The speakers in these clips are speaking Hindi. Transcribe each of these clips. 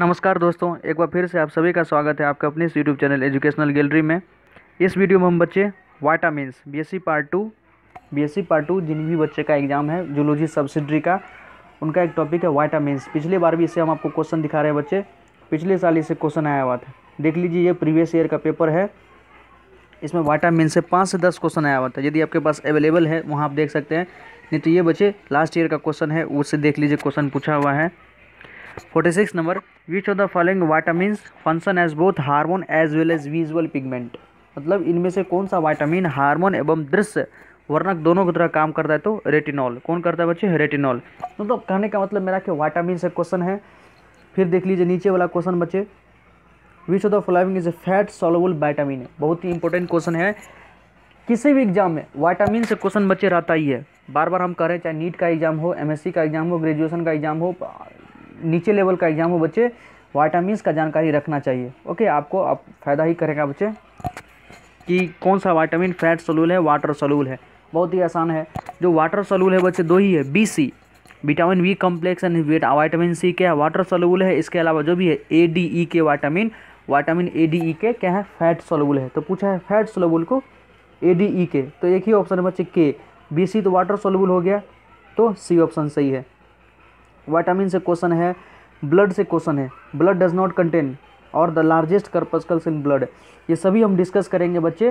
नमस्कार दोस्तों एक बार फिर से आप सभी का स्वागत है आपके अपने इस यूट्यूब चैनल एजुकेशनल गैलरी में इस वीडियो में हम बच्चे S BSc part two BSc part two जिन भी बच्चे का एग्ज़ाम है जूलॉजी सब्सिडरी का उनका एक टॉपिक है वाइटामस पिछली बार भी इसे हम आपको क्वेश्चन दिखा रहे हैं बच्चे पिछले साल इसे क्वेश्चन आया हुआ था देख लीजिए ये प्रीवियस ईयर का पेपर है इसमें वाइटामिन से पाँच से दस क्वेश्चन आया हुआ था यदि आपके पास अवेलेबल है वहाँ आप देख सकते हैं नहीं तो ये बच्चे लास्ट ईयर का क्वेश्चन है उससे देख लीजिए क्वेश्चन पूछा हुआ है forty six number which of the following vitamin function as both hormone as well as visual pigment मतलब इनमें से कौन सा वाइटामिन हार्मोन एवं दृश्य वर्णक दोनों की तरह काम करता है तो रेटिनॉल कौन करता है बच्चे रेटिनॉल मतलब कहने का मतलब मेरा कि वाइटामिन से क्वेश्चन है फिर देख लीजिए नीचे वाला क्वेश्चन बच्चे which of the following is a fat soluble vitamin बहुत ही इंपॉर्टेंट क्वेश्चन है किसी भी एग्जाम में वाइटामिन से क्वेश्चन बच्चे रहता ही है बार बार हम करें चाहे नीट का एग्जाम हो एमएससी का एग्जाम हो ग्रेजुएशन का एग्जाम हो नीचे लेवल का एग्ज़ाम हो बच्चे वाइटामस का जानकारी रखना चाहिए ओके आपको आप फ़ायदा ही करेगा बच्चे कि कौन सा वाइटामिन फैट सलूल है वाटर सलूल है बहुत ही आसान है जो वाटर सलूल है बच्चे दो ही है B C vitamin B complex and vitamin C के है वाटर सलूल है इसके अलावा जो भी है ए D E K vitamin vitamin A D E K क्या है फैट सलूल है तो पूछा है फैट सलूल को ए डी ई के तो एक ही ऑप्शन है बच्चे के बी सी तो वाटर सलूल हो गया तो सी ऑप्शन सही है वाइटामिन से क्वेश्चन है ब्लड से क्वेश्चन है ब्लड डज नॉट कंटेन और the largest corpuscles in blood ये सभी हम डिस्कस करेंगे बच्चे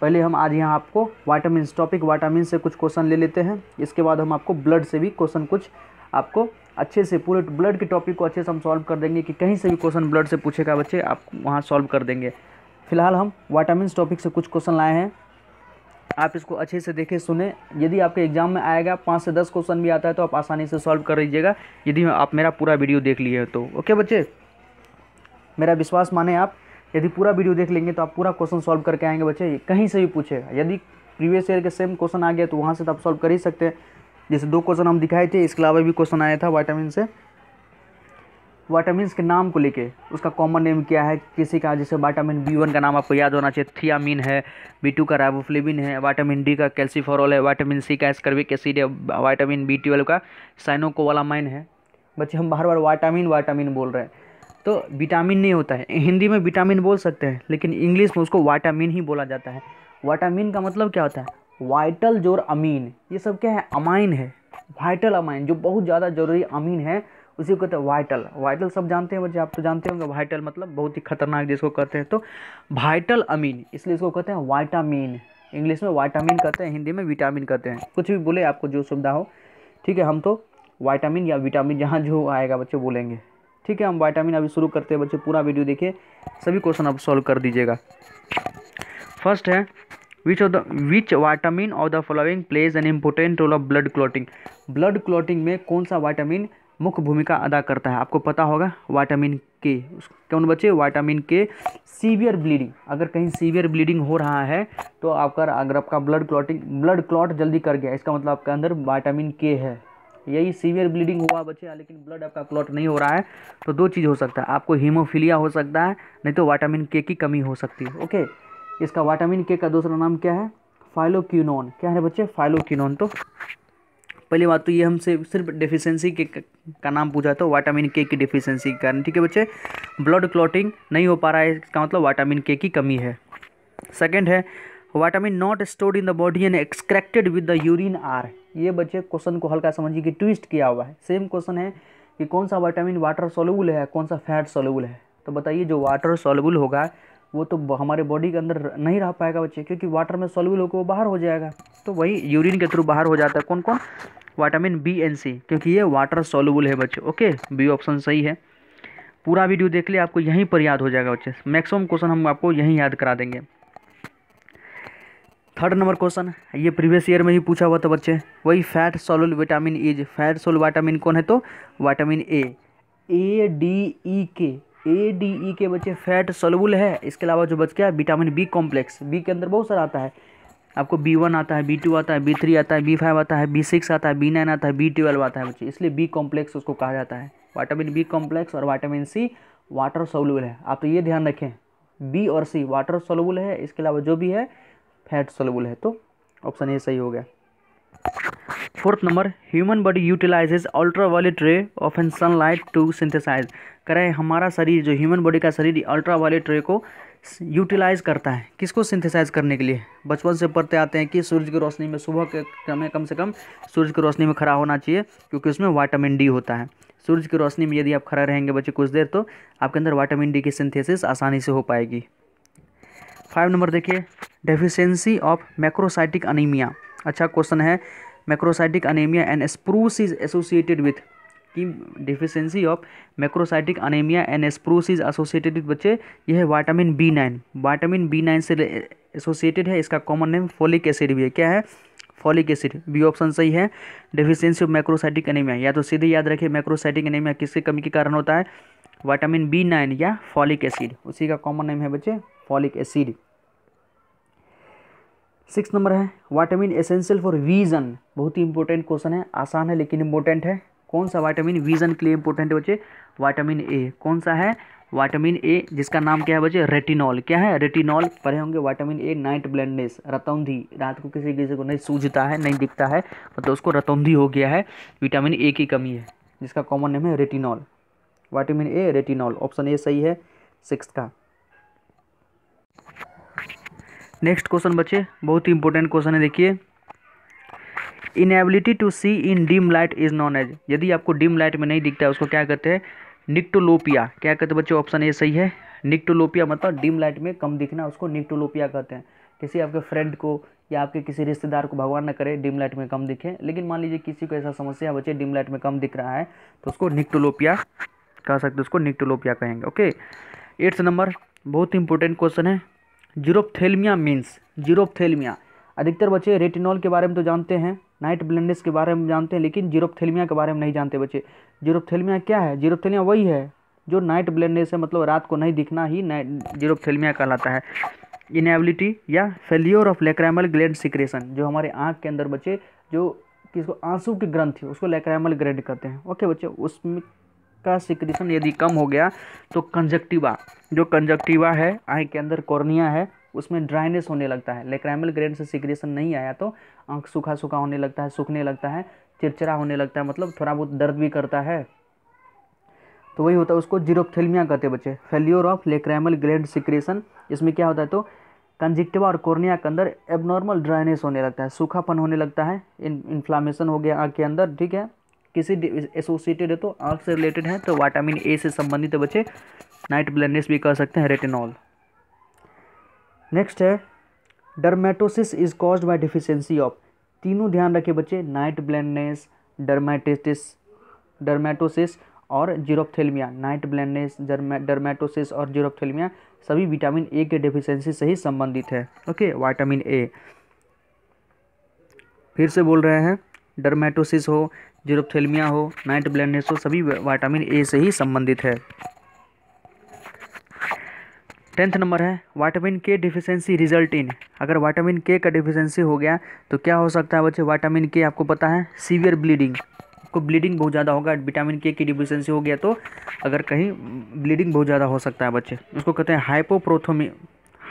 पहले हम आज यहाँ आपको वाइटामिन टॉपिक वाइटामिन से कुछ क्वेश्चन ले लेते हैं इसके बाद हम आपको ब्लड से भी क्वेश्चन कुछ आपको अच्छे से पूरे ब्लड के टॉपिक को अच्छे से हम सॉल्व कर देंगे कि कहीं से भी क्वेश्चन ब्लड से पूछेगा बच्चे आप वहाँ सॉल्व कर देंगे फिलहाल हम वाइटामिन टॉपिक से कुछ क्वेश्चन लाए हैं आप इसको अच्छे से देखें सुने यदि आपके एग्जाम में आएगा पाँच से दस क्वेश्चन भी आता है तो आप आसानी से सॉल्व कर लीजिएगा यदि आप मेरा पूरा वीडियो देख लिए तो ओके बच्चे मेरा विश्वास माने आप यदि पूरा वीडियो देख लेंगे तो आप पूरा क्वेश्चन सॉल्व करके आएंगे बच्चे कहीं से भी पूछे यदि प्रीवियस ईयर के सेम क्वेश्चन आ गया तो वहाँ से तो आप सॉल्व कर ही सकते हैं जैसे दो क्वेश्चन हम दिखाए थे इसके अलावा भी क्वेश्चन आया था वाइटामिन से वाइटामिन के नाम को लेके उसका कॉमन नेम क्या है किसी का जैसे वाइटामिन बी वन का नाम आपको याद होना चाहिए थियामिन है बी टू का राइबोफ्लेबिन है वाइटामिन डी का कैल्सीफॉरल है वाइटामिन सी का स्कर्विक एसिड है वाइटामिन बी ट्वेल्व का साइनोकोवालामाइन है बच्चे हम बार बार वाइटामिन वाइटामिन बोल रहे हैं तो विटामिन नहीं होता है हिंदी में विटामिन बोल सकते हैं लेकिन इंग्लिश में उसको वाइटामिन ही बोला जाता है वाइटामिन का मतलब क्या होता है वाइटल जोर अमीन ये सब क्या है अमाइन है वाइटल अमाइन जो बहुत ज़्यादा जरूरी अमीन है उसी को कहते हैं वाइटल वाइटल सब जानते हैं बच्चे आप तो जानते होंगे वाइटल मतलब बहुत ही खतरनाक जिसको कहते हैं तो वाइटल अमीन इसलिए इसको कहते हैं वाइटामिन इंग्लिश में वाइटामिन कहते हैं हिंदी में विटामिन कहते हैं कुछ भी बोले आपको जो सुविधा हो ठीक है हम तो वाइटामिन या विटामिन जहाँ जो आएगा बच्चे बोलेंगे ठीक है हम वाइटामिन अभी शुरू करते हैं बच्चे पूरा वीडियो देखिए सभी क्वेश्चन आप सॉल्व कर दीजिएगा फर्स्ट है which of the which vitamin of the following plays an important role of blood clotting blood clotting में कौन सा वाइटामिन मुख्य भूमिका अदा करता है आपको पता होगा वाइटामिन के कौन बच्चे वाइटामिन के सीवियर ब्लीडिंग अगर कहीं सीवियर ब्लीडिंग हो रहा है तो आपका अगर आपका ब्लड क्लॉटिंग ब्लड क्लॉट जल्दी कर गया इसका मतलब आपके अंदर वाइटामिन के है यही सीवियर ब्लीडिंग हुआ बच्चे लेकिन ब्लड आपका क्लॉट नहीं हो रहा है तो दो चीज़ हो सकता है आपको हीमोफीलिया हो सकता है नहीं तो वाइटामिन के की कमी हो सकती है ओके इसका वाइटामिन के का दूसरा नाम क्या है फाइलोक्यूनोन क्या है बच्चे फाइलोक्यूनोन तो पहली बात तो ये हमसे सिर्फ डिफिशेंसी के का नाम पूछा तो वाइटामिन के की डिफिशेंसी के कारण ठीक है बच्चे ब्लड क्लॉटिंग नहीं हो पा रहा है इसका मतलब वाइटामिन के की कमी है सेकेंड है vitamin not stored in the body and excreted with the urine are ये बच्चे क्वेश्चन को हल्का समझिए कि ट्विस्ट किया हुआ है सेम क्वेश्चन है कि कौन सा वाइटामिन वाटर सोलबुल है कौन सा फैट सोलबुल है तो बताइए जो वाटर सोलबुल होगा वो तो हमारे बॉडी के अंदर नहीं रह पाएगा बच्चे क्योंकि वाटर में सोलबुल होकर वो बाहर हो जाएगा तो वही यूरिन के थ्रू बाहर हो जाता है कौन कौन वाइटामिन बी एंड सी क्योंकि ये वाटर सोलबुल है बच्चे ओके बी ऑप्शन सही है पूरा वीडियो देख लिया आपको यहीं पर याद हो जाएगा बच्चे मैक्सिमम क्वेश्चन हम आपको यहीं याद करा देंगे थर्ड नंबर क्वेश्चन ये प्रीवियस ईयर में ही पूछा हुआ था बच्चे वही fat soluble vitamin is fat soluble vitamin कौन है तो वाइटामिन ए ए डी ई के ए डी ई के बच्चे फैट सोलबुल है इसके अलावा जो बच गया विटामिन बी कॉम्प्लेक्स बी के अंदर बहुत सारा आता है आपको बी वन आता है बी टू आता है बी थ्री आता है बी फाइव आता है बी सिक्स आता है बी नाइन आता है बी ट्वेल्व आता है बच्चे इसलिए बी कॉम्प्लेक्स उसको कहा जाता है वाइटामिन बी कॉम्प्लेक्स और वाइटामिन सी वाटर सोलबल है आप तो ये ध्यान रखें बी और सी वाटर सोलबुल है इसके अलावा जो भी है फैट सोलबुल है तो ऑप्शन ए सही हो गया fourth number human body utilizes ultraviolet ray of an sunlight to synthesize करें हमारा शरीर जो ह्यूमन बॉडी का शरीर अल्ट्रावायलेट रे को यूटिलाइज करता है किसको सिंथेसाइज करने के लिए बचपन से पढ़ते आते हैं कि सूर्य की रोशनी में सुबह के कम कम से कम सूर्य की रोशनी में खड़ा होना चाहिए क्योंकि उसमें वाइटामिन डी होता है सूर्य की रोशनी में यदि आप खड़ा रहेंगे बच्चे कुछ देर तो आपके अंदर वाइटामिन डी की सिंथेसिस आसानी से हो पाएगी फाइव नंबर देखिए डेफिशेंसी ऑफ मैक्रोसाइटिक अनिमिया अच्छा क्वेश्चन है macrocytic anaemia and sprues is associated with की deficiency of macrocytic anaemia and sprues is associated with बच्चे यह है vitamin B nine vitamin B nine से एसोसिएटेड है इसका कॉमन नेम फोलिक एसिड भी है क्या है फॉलिक एसिड बी ऑप्शन सही है डिफिशियंसी ऑफ मैक्रोसाइटिक एनीमिया या तो सीधे याद रखें मैक्रोसाइटिक एनीमिया किसके कमी के कारण होता है वाइटामिन बी नाइन या फॉलिक एसिड उसी का कॉमन नेम है बच्चे फॉलिक एसिड सिक्स नंबर है वाइटामिन एसेंशियल फॉर विजन बहुत ही इंपॉर्टेंट क्वेश्चन है आसान है लेकिन इंपॉर्टेंट है कौन सा वाइटामिन विजन के लिए इंपॉर्टेंट है बच्चे वाइटामिन ए कौन सा है वाइटामिन ए जिसका नाम क्या है बच्चे रेटिनॉल क्या है रेटिनॉल पढ़े होंगे वाइटामिन ए नाइट ब्लैंडनेस रतौंधी रात को किसी किसी को नहीं सूझता है नहीं दिखता है मतलब तो उसको रतौंधी हो गया है विटामिन ए की कमी है जिसका कॉमन नेम है retinol vitamin A retinol option A सही है सिक्स का नेक्स्ट क्वेश्चन बच्चे बहुत ही इंपॉर्टेंट क्वेश्चन है देखिए inability to see in dim light is known as यदि आपको डिम लाइट में नहीं दिखता है उसको क्या कहते हैं निक्टोलोपिया क्या कहते हैं बच्चे ऑप्शन ए सही है निक्टोलोपिया मतलब डिम लाइट में कम दिखना उसको निक्टोलोपिया कहते हैं किसी आपके फ्रेंड को या आपके किसी रिश्तेदार को भगवान न करे डिम लाइट में कम दिखे लेकिन मान लीजिए किसी को ऐसा समस्या है बच्चे डिम लाइट में कम दिख रहा है तो उसको निक्टोलोपिया कह सकते हैं उसको निक्टोलोपिया कहेंगे ओके एट्थ नंबर बहुत ही इंपॉर्टेंट क्वेश्चन है जीरोपथेलमिया मीन्स जीरोपथेलमिया अधिकतर बच्चे रेटिनॉल के बारे में तो जानते हैं नाइट ब्लेंडेस के बारे में जानते हैं लेकिन जीरोपथेलमिया के बारे में नहीं जानते बच्चे जीरोपथेलमिया क्या है जीरोपथेलमिया वही है जो नाइट ब्लेंडेस है मतलब रात को नहीं दिखना ही नाइट जीरोपथेलमिया कहलाता है इनेबिलिटी या failure of lacrimal gland secretion जो हमारे आँख के अंदर बच्चे जो किसको आंसू की ग्रंथ है उसको लेक्रामल ग्रेड कहते हैं ओके बच्चे उसमें का सिक्रीशन यदि कम हो गया तो कंजक्टिवा जो कंजक्टिवा है आँख के अंदर कॉर्निया है उसमें ड्राइनेस होने लगता है लेक्रैमल ग्रेड से सिक्रेशन नहीं आया तो आँख सूखा सूखा होने लगता है सूखने लगता है चिरचिरा होने लगता है मतलब थोड़ा बहुत दर्द भी करता है तो वही होता है उसको जीरोपथेलमिया कहते बच्चे failure of lacrimal grade secretion इसमें क्या होता है तो कंजिक्टिवा और कोर्निया के अंदर एबनॉर्मल ड्राइनेस होने लगता है सूखापन होने लगता है इन इन्फ्लामेशन हो गया आँख के अंदर ठीक है किसी एसोसिएटेड है तो आँख से रिलेटेड है तो वाइटामिन ए से संबंधित बच्चे नाइट ब्लैंडनेस भी कर सकते हैं रेटिनॉल नेक्स्ट है dermatosis is cause by deficiency of तीनों ध्यान रखें बच्चे नाइट ब्लैंडनेस डर्मेटिस डर्मेटोसिस और जीरोपथेलमिया नाइट ब्लैंडनेस डर्मेटोसिस और जीरोपथेलमिया सभी विटामिन ए के डिफिशियंसी से ही संबंधित है ओके वाइटामिन ए फिर से बोल रहे हैं डर्मेटोसिस हो जीरोप्थेलमिया हो नाइट ब्लैंडनेस हो सभी वाइटामिन ए से ही संबंधित है टेंथ नंबर है vitamin K deficiency result in अगर वाइटामिन के का डिफिशेंसी हो गया तो क्या हो सकता है बच्चे वाइटामिन के आपको पता है सीवियर ब्लीडिंग आपको ब्लीडिंग बहुत ज़्यादा होगा विटामिन के की डिफिशेंसी हो गया तो अगर कहीं ब्लीडिंग बहुत ज़्यादा हो सकता है बच्चे उसको कहते हैं हाइपोप्रोथोमी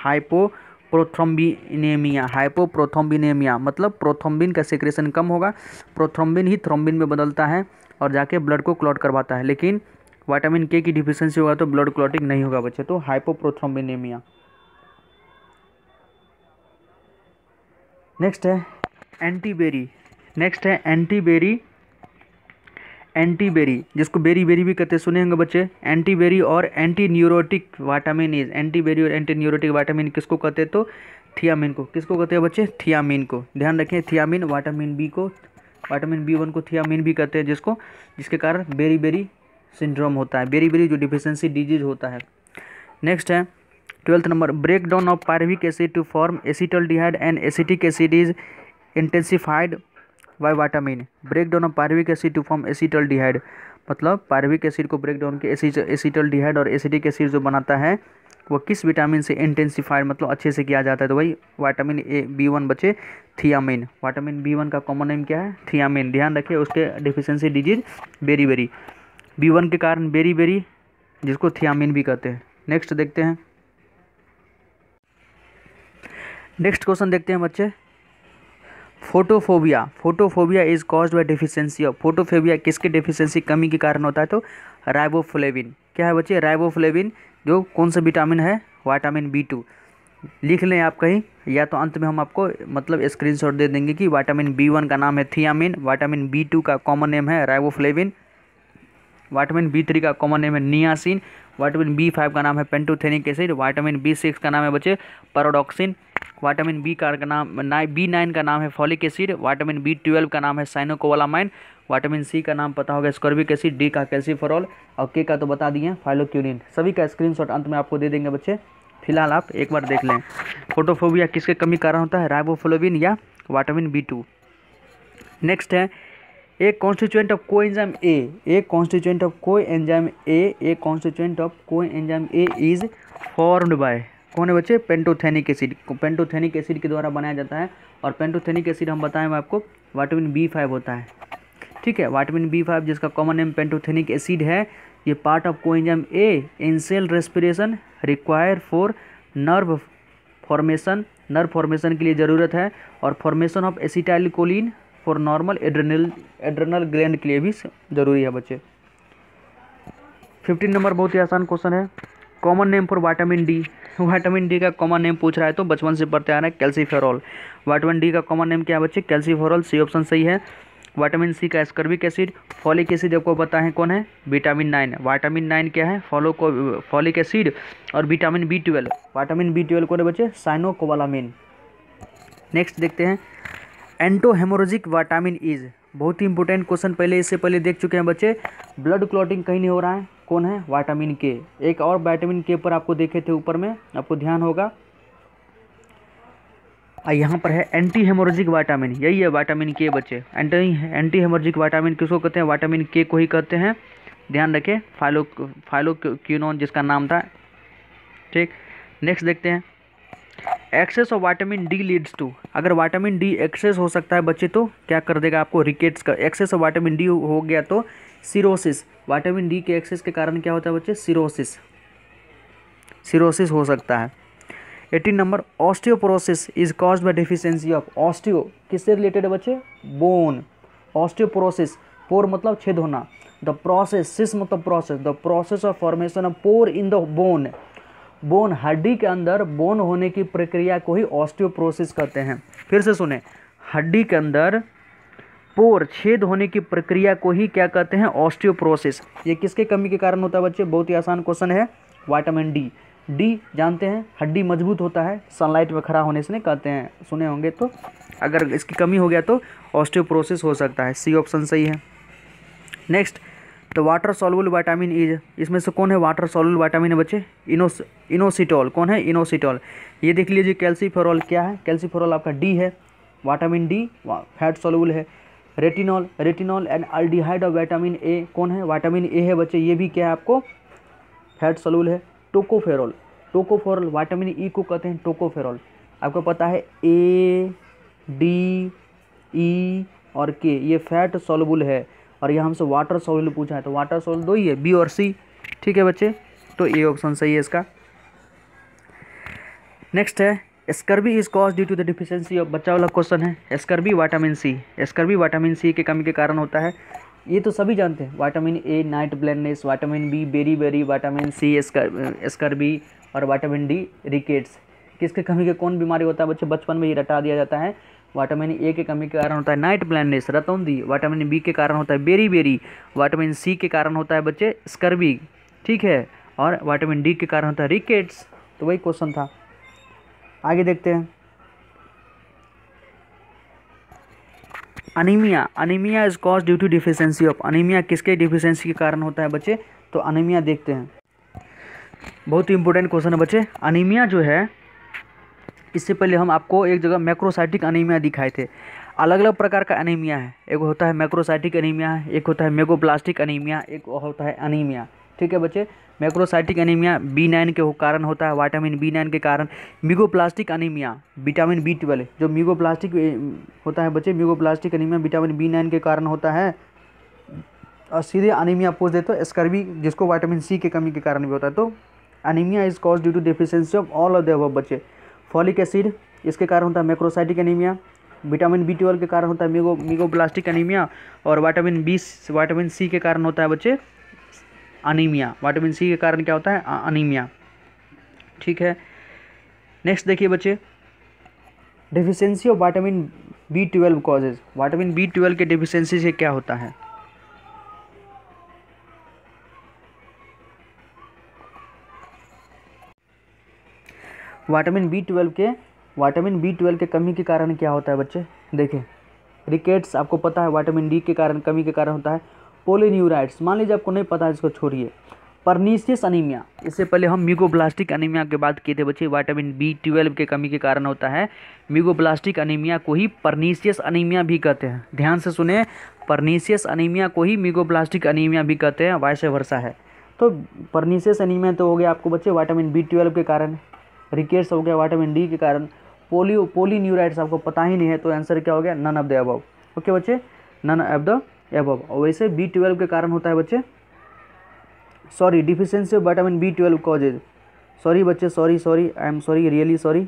हाइपो प्रोथ्रोम्बिनेमिया हाइपोप्रोथ्रम्बिनेमिया मतलब प्रोथ्रोम्बिन का सेक्रेशन कम होगा प्रोथ्रोम्बिन ही थ्रोम्बिन में बदलता है और जाके ब्लड को क्लॉट करवाता है लेकिन वाइटामिन के की डिफिशेंसी होगा तो ब्लड क्लॉटिंग नहीं होगा बच्चे तो हाइपोप्रोथ्रम्बिनेमिया नेक्स्ट है एंटीबेरी नेक्स्ट है एंटीबेरी एंटी बेरी जिसको बेरी बेरी भी कहते सुने होंगे बच्चे एंटी बेरी और anti neurotic vitamin is anti beri और एंटी न्यूरोटिक वाटामिन किसको कहते तो थियामिन को किसको कहते हैं बच्चे थियामिन को ध्यान रखें थियामिन वाटामिन बी को वाटामिन बी वन को थियामिन भी कहते हैं जिसको जिसके कारण बेरी बेरी सिंड्रोम होता है बेरी बेरी जो डिफिशेंसी डिजीज होता है नेक्स्ट है twelfth number break down of pyruvic acid to form acetaldehyde and acetic acid is intensified by vitamin break down of pyruvic acid to form acetaldehyde मतलब पार्विक एसिड को ब्रेक डाउन के एसिटल डिहाइड और एसिडिक एसिड जो बनाता है वो किस विटामिन से इंटेंसिफाइड मतलब अच्छे से किया जाता है तो वही वाटामिन ए बी वन बचे थियामिन वाइटामिन बी वन का कॉमन नेम क्या है थियामिन ध्यान रखिए उसके deficiency disease beriberi B one के कारण बेरी बेरी जिसको थियामिन भी कहते हैं नेक्स्ट देखते हैं नेक्स्ट क्वेश्चन देखते हैं बच्चे photophobia photophobia is cause by deficiency of photophobia किसकी डिफिशियंसी कमी के कारण होता है तो राइबोफ्लेविन क्या है बच्चे राइबोफ्लेविन जो कौन सा विटामिन है वाइटामिन बी टू लिख लें आप कहीं या तो अंत में हम आपको मतलब स्क्रीनशॉट दे देंगे कि वाइटामिन बी वन का नाम है थियामिन वाइटामिन बी टू का कॉमन नेम है राइबोफ्लेविन वाइटामिन बी थ्री का कॉमन नेम है नियासिन वाइटामिन बी फाइव का नाम है pantothenic acid vitamin B six का नाम है बच्चे पैरोडॉक्सिन वाइटामिन बी का नाम ना, बी नाइन का नाम है folic acid vitamin B twelve का नाम है साइनोकोवालामाइन वाइटामिन सी का नाम पता होगा स्कॉर्बिक एसिड डी का कैसीफरॉल और के का तो बता दिए फाइलोक्यूरिन सभी का स्क्रीनशॉट अंत में आपको दे देंगे बच्चे फिलहाल आप एक बार देख लें फोटोफोबिया किसके कमी कारण होता है राइबोफ्लोबिन या वाइटामिन बी टू नेक्स्ट है एक constituent of coenzyme A एक constituent of coenzyme A एक constituent of coenzyme A is formed by कौन है बच्चे पेंटोथेनिक एसिड पेंटोथेनिक एसिड के द्वारा बनाया जाता है और पेंटोथेनिक एसिड हम बताएं आपको वाइटामिन बी फाइव होता है ठीक है वाइटामिन बी फाइव जिसका कॉमन नेम पेंटोथेनिक एसिड है ये part of coenzyme A in cell respiration require for nerve formation nerve formation के लिए ज़रूरत है और formation of acetylcholine for normal adrenal adrenal gland के लिए भी ज़रूरी है बच्चे फिफ्टीन नंबर बहुत ही आसान क्वेश्चन है common name for vitamin D vitamin D का कॉमन नेम पूछ रहा है तो बचपन से पढ़ते आ रहे हैं कैल्सीफेरॉल वाइटामिन डी का कॉमन नेम क्या है बच्चे कैल्सीफेरॉल सी ऑप्शन सही है वाइटामिन सी का स्कर्बिक एसिड फॉलिक एसिड आपको पता है कौन है विटामिन नाइन वाइटामिन नाइन क्या है फॉलो को फॉलिक एसिड और vitamin B twelve vitamin B twelve कौन है बच्चे साइनोकोवालामिन नेक्स्ट देखते हैं एंटोहेमोरोजिक वाइटामिन इज बहुत ही इंपॉर्टेंट क्वेश्चन पहले इससे पहले देख चुके हैं बच्चे ब्लड क्लॉटिंग कहीं नहीं हो रहा है कौन है वाइटामिन के एक और वाइटामिन के पर आपको देखे थे ऊपर में आपको ध्यान होगा और यहाँ पर है एंटी हेमोरजिक वाइटामिन यही है वाइटामिन के बच्चे एंटी एंटी हेमोरजिक वाइटामिन किसको कहते हैं वाइटामिन के को ही कहते हैं ध्यान रखें फाइलो फाइलो क्यूनोन जिसका नाम था ठीक नेक्स्ट देखते हैं excess of vitamin D leads to अगर वाइटामिन डी एक्सेस हो सकता है बच्चे तो क्या कर देगा आपको रिकेट्स का एक्सेस ऑफ वाइटामिन डी हो गया तो सिरोसिस वाइटामिन डी के एक्सेस के कारण क्या होता है बच्चे सिरोसिस सिरोसिस हो सकता है eighteen number osteoporosis is cause by deficiency of osteo किससे रिलेटेड है बच्चे बोन ऑस्टियोपोरोसिस पोर मतलब छेद होना द प्रोसेस सिस मतलब process the process of formation of pore in the bone bone हड्डी के अंदर बोन होने की प्रक्रिया को ही ऑस्टियोप्रोसिस कहते हैं फिर से सुने हड्डी के अंदर पोर छेद होने की प्रक्रिया को ही क्या कहते हैं ऑस्टियोप्रोसिस ये किसके कमी के कारण होता है बच्चे बहुत ही आसान क्वेश्चन है वाइटामिन डी डी जानते हैं हड्डी मजबूत होता है सनलाइट में खड़ा होने से कहते हैं सुने होंगे तो अगर इसकी कमी हो गया तो ऑस्टियोप्रोसिस हो सकता है सी ऑप्शन सही है नेक्स्ट तो वाटर सॉल्युबल वाइटामिन इज इसमें से कौन है वाटर सॉल्युबल वाइटामिन है बच्चे इनोस इनोसिटॉल कौन है इनोसिटॉल ये देख लीजिए कैल्सीफेरॉल क्या है कैल्सीफेरॉल आपका डी है वाइटामिन डी फैट सॉल्युबल है retinol retinol and aldehyde of vitamin A कौन है वाइटामिन ए है बच्चे ये भी क्या है आपको फैट सॉल्युबल है टोकोफेरॉल टोकोफेरॉल वाइटामिन ई को कहते हैं टोकोफेरॉल आपको पता है ए डी ई और के ये फैट सॉल्युबल है और यह हमसे वाटर सॉइल पूछा है तो वाटर सॉइल दो ही है बी और सी ठीक है बच्चे तो ये ऑप्शन सही है इसका नेक्स्ट है scurvy is cause due to the deficiency of बच्चा वाला क्वेश्चन है scurvy vitamin C scurvy vitamin C के कमी के कारण होता है ये तो सभी जानते हैं vitamin A night blindness vitamin B beriberi vitamin C scurvy और वाइटामिन डी रिकेट्स किसके कमी के कौन बीमारी होता है बच्चे बचपन में ही रटा दिया जाता है वाटामिन ए के कमी के कारण होता है नाइट ब्लाइंडनेस रतौंदी वाटामिन बी के कारण होता है बेरी बेरी वाटामिन सी के कारण होता है बच्चे स्कर्वी ठीक है और वाटामिन डी के कारण होता है रिकेट्स तो वही क्वेश्चन था आगे देखते हैं anaemia anaemia is cause due to deficiency of anaemia किसके डिफिशेंसी के कारण होता है बच्चे तो अनिमिया देखते हैं बहुत ही इंपॉर्टेंट क्वेश्चन है बच्चे अनिमिया जो है इससे पहले हम आपको एक जगह मैक्रोसाइटिक अनिमिया दिखाए थे अलग अलग प्रकार का अनिमिया है एक होता है मैक्रोसाइटिक अनीमिया एक होता है मेगोप्लास्टिक अनिमिया एक होता है अनिमिया ठीक है बच्चे मैक्रोसाइटिक अनिमिया बी नाइन के कारण होता है वाइटामिन बी नाइन के कारण megaloblastic anaemia vitamin B twelve जो मीगोप्लास्टिक होता है बच्चे megaloblastic anaemia vitamin B nine के कारण होता है और सीधे अनिमिया पूछ देते तो स्कर्वी जिसको वाइटामिन सी के कमी के कारण भी होता है तो anaemia is cause due to deficiency of all of the बच्चे फॉलिक एसिड इसके कारण होता है macrocytic anaemia vitamin B twelve के कारण होता है मीगो मीगोब्लास्टिक एनीमिया और वाइटामिन बी वाइटामिन सी के कारण होता है बच्चे अनीमिया वाइटामिन सी के कारण क्या होता है अनीमिया ठीक है नेक्स्ट देखिए बच्चे deficiency of vitamin B twelve causes vitamin B twelve के डिफिशेंसी से क्या होता है वाइटामिन बी ट्वेल्व के वाइटामिन बी ट्वेल्व के कमी के कारण क्या होता है बच्चे देखें रिकेट्स आपको पता है वाइटामिन डी के कारण कमी के कारण होता है पोलिन्यूराइड्स मान लीजिए आपको नहीं पता है इसको छोड़िए परनीसियस अनिमिया इससे पहले हम म्यूगोब्लास्टिक अनिमिया के बात किए थे बच्चे वाइटामिन बी ट्वेल्व के कमी के कारण होता है म्यूगोब्लास्टिक अनिमिया को ही परनीसियस अनिमिया भी कहते हैं ध्यान से सुने परनीसियस अनिमिया को ही म्यूगोब्लास्टिक अनिमिया भी कहते हैं वायसे वर्षा है तो परनीसियस अनिमिया तो हो गया आपको बच्चे वाइटामिन बी ट्वेल्व के कारण रिकेट्स हो गया वाइटामिन डी के कारण पोलियो पोली न्यूराइट्स आपको पता ही नहीं है तो आंसर क्या हो गया none of the above okay बच्चे नन ऑफ द अबव और वैसे बी ट्वेल्व के कारण होता है बच्चे sorry deficiency of vitamin B twelve causes sorry बच्चे sorry sorry I am sorry really sorry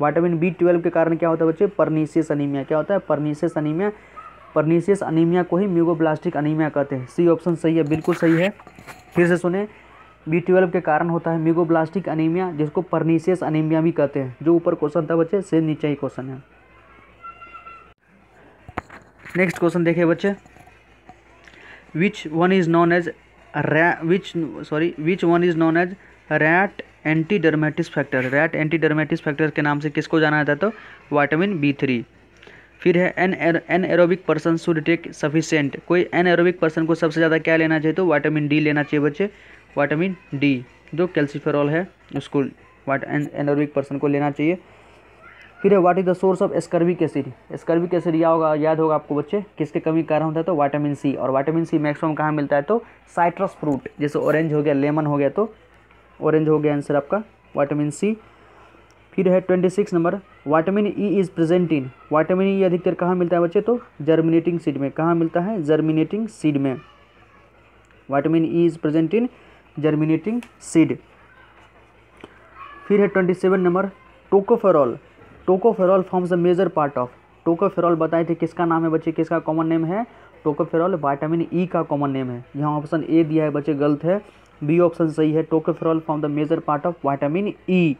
vitamin B twelve के कारण क्या होता है बच्चे परनीसियस अनिमिया क्या होता है परनीसियस अनिमिया परनीसियस अनिमिया को ही म्यूगोब्लास्टिक अनिमिया कहते हैं सी ऑप्शन सही है बिल्कुल सही है फिर से सुने बी ट्वेल्व के कारण होता है मीगोब्लास्टिक अनिमिया जिसको परनीसियस अनिमिया भी कहते हैं जो ऊपर क्वेश्चन था बच्चे से नीचे ही क्वेश्चन है नेक्स्ट क्वेश्चन देखिए बच्चे which one is known as which sorry which one is known as rat anti dermatitis factor rat anti dermatitis factor के नाम से किसको जाना जाता है तो वाइटामिन बी थ्री फिर है an er an aerobic person should take sufficient कोई एन एरोबिक पर्सन को सबसे ज़्यादा क्या लेना चाहिए तो वाइटामिन डी लेना चाहिए बच्चे वाइटामिन डी जो कैल्सिफेरॉल है उसको वाट एनर्विक पर्सन को लेना चाहिए फिर है what is the source of ascorbic acid ascorbic acid या होगा याद होगा आपको बच्चे किसके कमी कारण होता है तो वाइटामिन सी और वाइटामिन सी मैक्सिमम कहाँ मिलता है तो साइट्रस फ्रूट जैसे ऑरेंज हो गया लेमन हो गया तो ऑरेंज हो गया आंसर आपका वाइटामिन सी फिर है twenty six number vitamin E is present in vitamin E अधिकतर कहाँ मिलता है बच्चे तो जर्मिनेटिंग सीड में कहाँ मिलता है जर्मिनेटिंग सीड में vitamin E is present in germinating seed फिर है twenty seven number tocopherol tocopherol forms a major part of tocopherol बताए थे किसका नाम है बच्चे किसका कॉमन नेम है टोकोफेरॉल वाइटामिन ई का कॉमन नेम है यहाँ ऑप्शन ए दिया है बच्चे गलत है बी ऑप्शन सही है tocopherol form the major part of vitamin E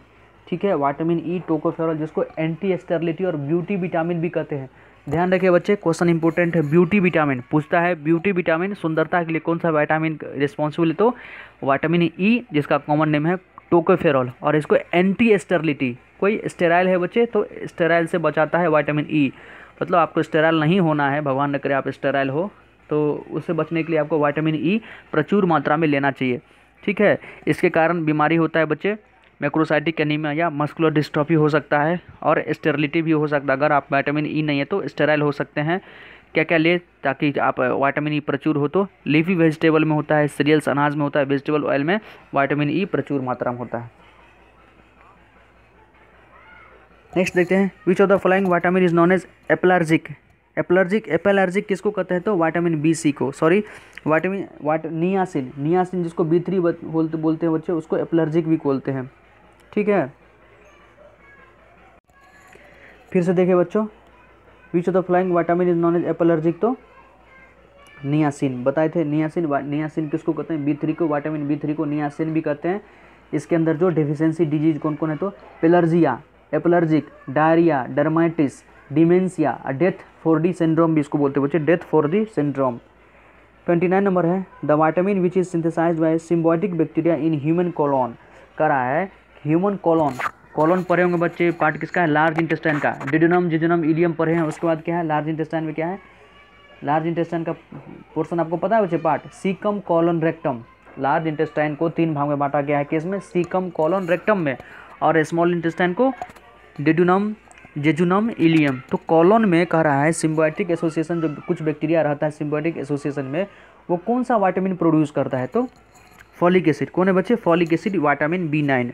ठीक है वाइटामिन ई टोकोफेरॉल जिसको एंटी एस्टरलिटी और ब्यूटी विटामिन भी कहते हैं ध्यान रखिए बच्चे क्वेश्चन इंपॉर्टेंट है ब्यूटी विटामिन पूछता है ब्यूटी विटामिन सुंदरता के लिए कौन सा विटामिन रिस्पॉन्सिबल है तो विटामिन ई e, जिसका कॉमन नेम है टोकोफेरॉल और इसको एंटी स्टेरिलिटी कोई स्टेराइल है बच्चे तो स्टेराइल से बचाता है वाइटामिन ई e। मतलब आपको स्टेराइल नहीं होना है भगवान न करे आप स्टेराइल हो तो उससे बचने के लिए आपको वाइटामिन ई e प्रचुर मात्रा में लेना चाहिए ठीक है इसके कारण बीमारी होता है बच्चे मैक्रोसाइटिक एनीमिया या मस्कुलर डिस्ट्रॉफी हो सकता है और स्टेरिलिटी भी हो सकता है अगर आप वाइटामिन ई नहीं है तो स्टेराइल हो सकते हैं क्या क्या ले ताकि आप वाइटामिन ई प्रचुर हो तो लीफी वेजिटेबल में होता है सीरियल्स अनाज में होता है वेजिटेबल ऑयल में वाइटामिन ई प्रचुर मात्रा में होता है नेक्स्ट देखते हैं which of the following vitamin is known as pellagric pellagric pellagric किसको कहते हैं तो वाइटामिन बी सी को sorry vitamin what niacin niacin जिसको बी थ्री बोलते बोलते हैं बच्चे उसको एपलर्जिक भी बोलते हैं ठीक है फिर से देखें बच्चों which of the following vitamin is known as pellagric तो नियासिन बताए थे नियासिन नियासिन किसको कहते हैं बी थ्री को वाइटामिन बी थ्री को नियासिन भी कहते हैं इसके अंदर जो डिफिशेंसी डिजीज कौन कौन है तो pellagra pellagric diarrhoea dermatitis dementia death four D syndrome भी इसको बोलते हैं बच्चे death four D syndrome twenty nine number है the vitamin which is synthesize by symbiotic bacteria in human colon करा है ह्यूमन कॉलोन कॉलोन पढ़े होंगे बच्चे पार्ट किसका है लार्ज इंटेस्टाइन का डिडोनम जिजोनम इलियम पढ़े हैं उसके बाद क्या है लार्ज इंटेस्टाइन में क्या है लार्ज इंटेस्टाइन का पोर्सन आपको पता है बच्चे part caecum colon rectum large intestine को तीन भाग में बांटा गया है में सीकम कॉलोन रेक्टम में और स्मॉल इंटेस्टाइन को डिडोनम जेजुनम इलियम तो कॉलोन में कह रहा है सिम्बायोटिक एसोसिएशन जो कुछ बैक्टीरिया रहता है सिम्बायोटिक एसोसिएशन में वो कौन सा वाइटामिन प्रोड्यूस करता है तो फॉलिक एसिड कौन है बच्चे folic acid vitamin B nine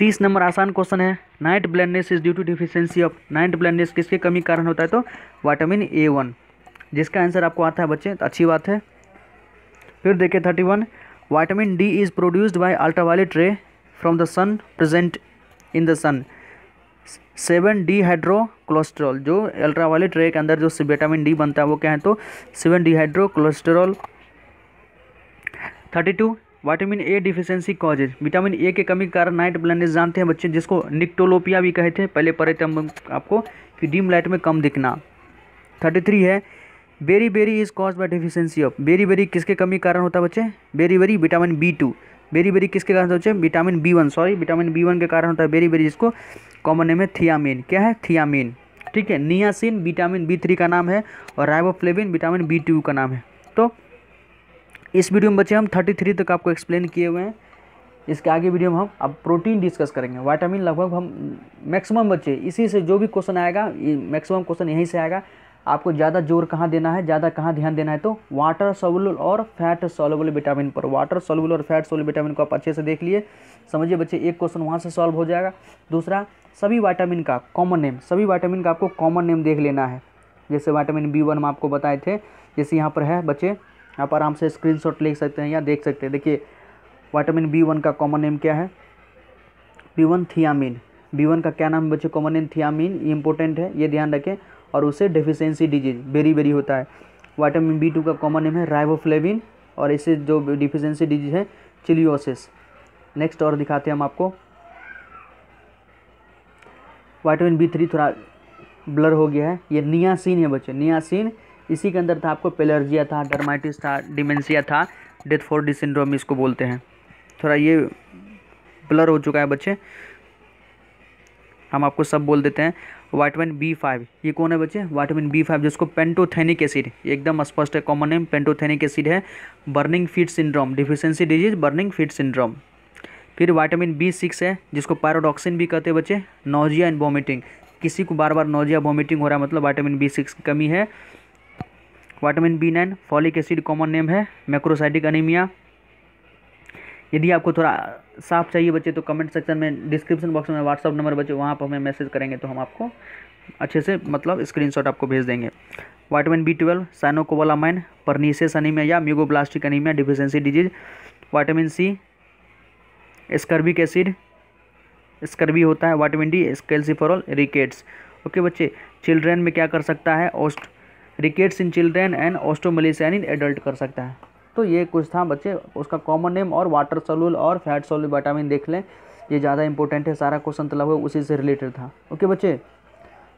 तीस नंबर आसान क्वेश्चन है night blindness is due to deficiency of night blindness किसके कमी कारण होता है तो वाइटामिन ए वन जिसका आंसर आपको आता है बच्चे तो अच्छी बात है फिर देखिए thirty one vitamin D is produced by ultraviolet ray from the sun present in the sun seven D hydro cholesterol जो अल्ट्रावायलेट रे के अंदर जो विटामिन डी बनता है वो क्या है तो seven D hydro cholesterol thirty two vitamin A deficiency causes vitamin A के कमी के कारण नाइट ब्लाइंडनेस जानते हैं बच्चे जिसको निक्टोलोपिया भी कहे थे पहले पढ़े थे हम आपको कि डीम लाइट में कम दिखना थर्टी थ्री है beriberi is cause by deficiency of beriberi किसके कमी के कारण होता है बच्चे beriberi vitamin B two beriberi किसके कारण होता है बच्चे vitamin B one sorry vitamin B one के कारण होता है बेरी बेरी जिसको कॉमन नेम है थियामिन क्या है थियामीन ठीक है नियासिन विटामिन बी थ्री का नाम है और राइबोफ्लेविन विटामिन बी टू का नाम है तो इस वीडियो में बच्चे हम थर्टी थ्री तक आपको एक्सप्लेन किए हुए हैं इसके आगे वीडियो में हम अब प्रोटीन डिस्कस करेंगे वाइटामिन लगभग हम मैक्सिमम बच्चे इसी से जो भी क्वेश्चन आएगा मैक्सिमम क्वेश्चन यहीं से आएगा आपको ज़्यादा जोर कहाँ देना है ज़्यादा कहाँ ध्यान देना है तो वाटर सोलबल और फैट सोलबल विटामिन पर वाटर सोलबल और फैट सोलबल विटामिन को आप अच्छे से देख लिए समझिए बच्चे एक क्वेश्चन वहाँ से सॉल्व हो जाएगा दूसरा सभी वाइटामिन का कॉमन नेम सभी वाइटामिन का आपको कॉमन नेम देख लेना है जैसे वाइटामिन बी वन हम आपको बताए थे जैसे यहाँ पर है बच्चे आप आराम से स्क्रीनशॉट ले सकते हैं या देख सकते हैं देखिए वाइटामिन बी वन का कॉमन नेम क्या है B one thiamine B one का क्या नाम बच्चे कॉमन नेम थियामिन इंपॉर्टेंट है ये ध्यान रखें और उसे डिफिशेंसी डिजीज बेरी बेरी होता है वाइटामिन बी टू का कॉमन नेम है राइबोफ्लेविन और इसे जो डिफिशेंसी डिजीज है चिलियोसिस नेक्स्ट और दिखाते हैं हम आपको वाइटामिन बी थ्री थोड़ा ब्लर हो गया है ये नियासीन है बच्चे नियासीन इसी के अंदर था आपको पेलर्जिया था डरमाइटिस था डिमेंसिया था डेथ फॉर डी सिंड्रोम इसको बोलते हैं थोड़ा ये ब्लर हो चुका है बच्चे हम आपको सब बोल देते हैं वाइटामिन बी फाइव ये कौन है बच्चे वाइटामिन बी फाइव जिसको पेंटोथेनिक एसिड एकदम स्पष्ट है कॉमन नेम पेंटोथेनिक एसिड है burning feet syndrome deficiency disease burning feet syndrome फिर वाइटामिन बी सिक्स है जिसको पैरोडॉक्सिन भी कहते हैं बच्चे नोजिया एंड वॉमिटिंग किसी को बार बार नोजिया वॉमिटिंग हो रहा है मतलब वाइटामिन बी सिक्स की कमी है vitamin B nine folic acid common name है मैक्रोसाइटिक अनिमिया यदि आपको थोड़ा साफ चाहिए बच्चे तो कमेंट सेक्शन में डिस्क्रिप्शन बॉक्स में व्हाट्सअप नंबर बच्चे वहाँ पर हमें मैसेज करेंगे तो हम आपको अच्छे से मतलब स्क्रीनशॉट आपको भेज देंगे vitamin B twelve cyanocobalamin pernicious anaemia या megaloblastic anaemia deficiency disease vitamin C ascorbic acid scurvy होता है vitamin D calciferol rickets okay बच्चे चिल्ड्रेन में क्या कर सकता है ओस्ट rickets in children and osteomalacia in adult कर सकता है तो ये कुछ था बच्चे उसका कॉमन नेम और वाटर सोलूल और फैट सोलूल विटामिन देख लें ये ज़्यादा इंपॉर्टेंट है सारा क्वेश्चन तलब हुआ उसी से रिलेटेड था ओके बच्चे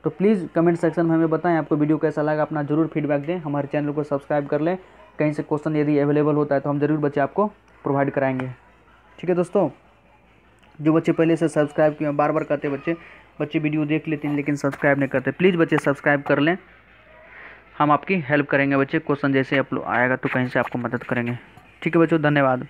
तो प्लीज़ कमेंट सेक्शन में हमें बताएं आपको वीडियो कैसा लगा अपना जरूर फीडबैक दें हमारे चैनल को सब्सक्राइब कर लें कहीं से क्वेश्चन यदि अवेलेबल होता है तो हम ज़रूर बच्चे आपको प्रोवाइड कराएंगे ठीक है दोस्तों जो बच्चे पहले से सब्सक्राइब किए बार बार करते बच्चे बच्चे वीडियो देख लेते हैं लेकिन सब्सक्राइब नहीं करते प्लीज़ बच्चे सब्सक्राइब कर लें हम आपकी हेल्प करेंगे बच्चे क्वेश्चन जैसे आप आएगा तो कहीं से आपको मदद करेंगे ठीक है बच्चों धन्यवाद